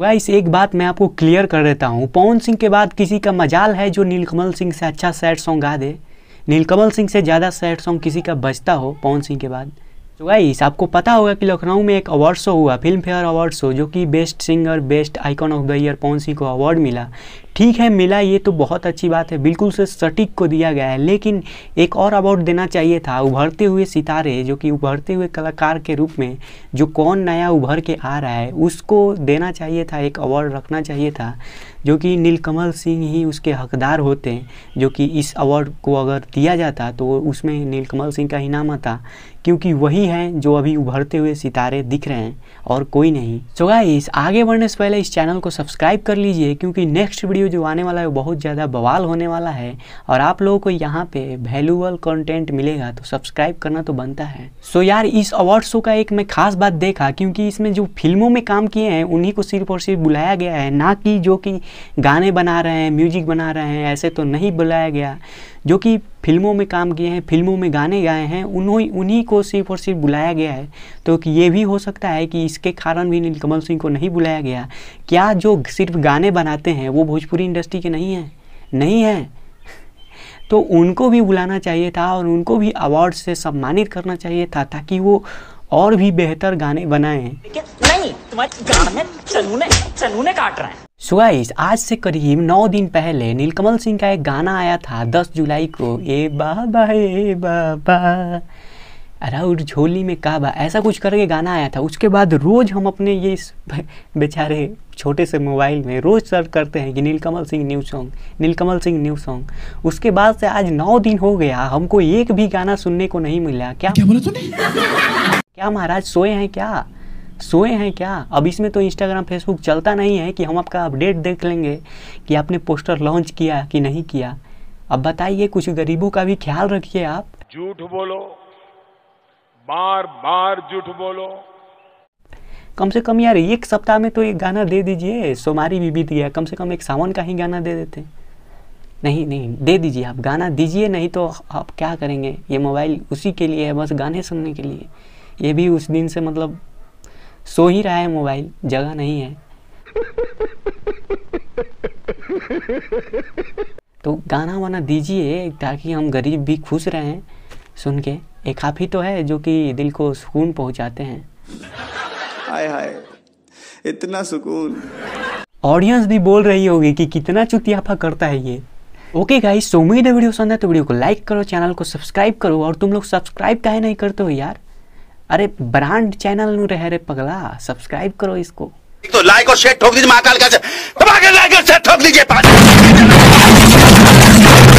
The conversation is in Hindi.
गाइस तो एक बात मैं आपको क्लियर कर देता हूँ पवन सिंह के बाद किसी का मजाल है जो नीलकमल सिंह से अच्छा सैड सॉन्ग गा दे नीलकमल सिंह से ज़्यादा सैड सॉन्ग किसी का बजता हो पवन सिंह के बाद तो गाइस आपको पता होगा कि लखनऊ में एक अवार्ड शो हुआ फिल्म फेयर अवार्ड शो जो कि best singer best icon of the year Pawan Singh को अवार्ड मिला ठीक है मिला ये तो बहुत अच्छी बात है बिल्कुल से सटीक को दिया गया है लेकिन एक और अवार्ड देना चाहिए था उभरते हुए सितारे जो कि उभरते हुए कलाकार के रूप में जो कौन नया उभर के आ रहा है उसको देना चाहिए था एक अवार्ड रखना चाहिए था जो कि नीलकमल सिंह ही उसके हकदार होते हैं जो कि इस अवार्ड को अगर दिया जाता तो उसमें नीलकमल सिंह का ही नाम आता क्योंकि वही हैं जो अभी उभरते हुए सितारे दिख रहे हैं और कोई नहीं सो so गाइस आगे बढ़ने से पहले इस चैनल को सब्सक्राइब कर लीजिए क्योंकि नेक्स्ट वीडियो वीडियो जो आने वाला है वो बहुत ज़्यादा बवाल होने वाला है और आप लोगों को यहाँ पे वैल्यूबल कंटेंट मिलेगा तो सब्सक्राइब करना तो बनता है सो so यार इस अवार्ड शो का एक मैं खास बात देखा क्योंकि इसमें जो फिल्मों में काम किए हैं उन्हीं को सिर्फ और सिर्फ बुलाया गया है ना कि जो कि गाने बना रहे हैं म्यूजिक बना रहे हैं ऐसे तो नहीं बुलाया गया जो कि फिल्मों में काम किए हैं फिल्मों में गाने गाए हैं उन्हों उन्हीं को सिर्फ और सिर्फ बुलाया गया है तो कि ये भी हो सकता है कि इसके कारण भी नीलकमल सिंह को नहीं बुलाया गया क्या जो सिर्फ गाने बनाते हैं वो भोजपुरी इंडस्ट्री के नहीं हैं नहीं हैं तो उनको भी बुलाना चाहिए था और उनको भी अवार्ड से सम्मानित करना चाहिए था ताकि वो और भी बेहतर गाने बनाए नहीं तुम्हारे गाने चनूने चनूने काट रहे हैं सो गाइस आज से करीब नौ दिन पहले नीलकमल सिंह का एक गाना आया था दस जुलाई को ए बाबा ए बाबा अराउड झोली में काबा ऐसा कुछ करके गाना आया था उसके बाद रोज़ हम अपने ये इस बेचारे छोटे से मोबाइल में रोज़ सर्च करते हैं कि Neelkamal Singh new song Neelkamal Singh new song उसके बाद से आज नौ दिन हो गया हमको एक भी गाना सुनने को नहीं मिला क्या क्या क्या महाराज सोए हैं क्या सोए हैं क्या अब इसमें तो इंस्टाग्राम फेसबुक चलता नहीं है कि हम आपका अपडेट देख लेंगे कि आपने पोस्टर लॉन्च किया कि नहीं किया अब बताइए कुछ गरीबों का भी ख्याल रखिए आप झूठ बोलो बार बार झूठ बोलो कम से कम यार एक सप्ताह में तो एक गाना दे दीजिए सोमारी भी बीत गया कम से कम एक सावन का ही गाना दे देते नहीं नहीं दे दीजिए आप गाना दीजिए नहीं तो आप क्या करेंगे ये मोबाइल उसी के लिए है बस गाने सुनने के लिए ये भी उस दिन से मतलब सो ही रहा है मोबाइल जगह नहीं है तो गाना वाना दीजिए ताकि हम गरीब भी खुश रहें सुन के एक आप ही तो है जो कि दिल को सुकून पहुंचाते हैं हाय हाय इतना सुकून ऑडियंस भी बोल रही होगी कि कितना चुतियाफा करता है ये ओके गाइस सो उम्मीद वीडियो पसंद है तो वीडियो को लाइक करो चैनल को सब्सक्राइब करो और तुम लोग सब्सक्राइब काहे नहीं करते हो यार अरे ब्रांड चैनल नु રહે रे पगला सब्सक्राइब करो इसको तो लाइक और शेयर ठोक दीजिए महाकाल का धमाके लाइक और शेयर ठोक दीजिए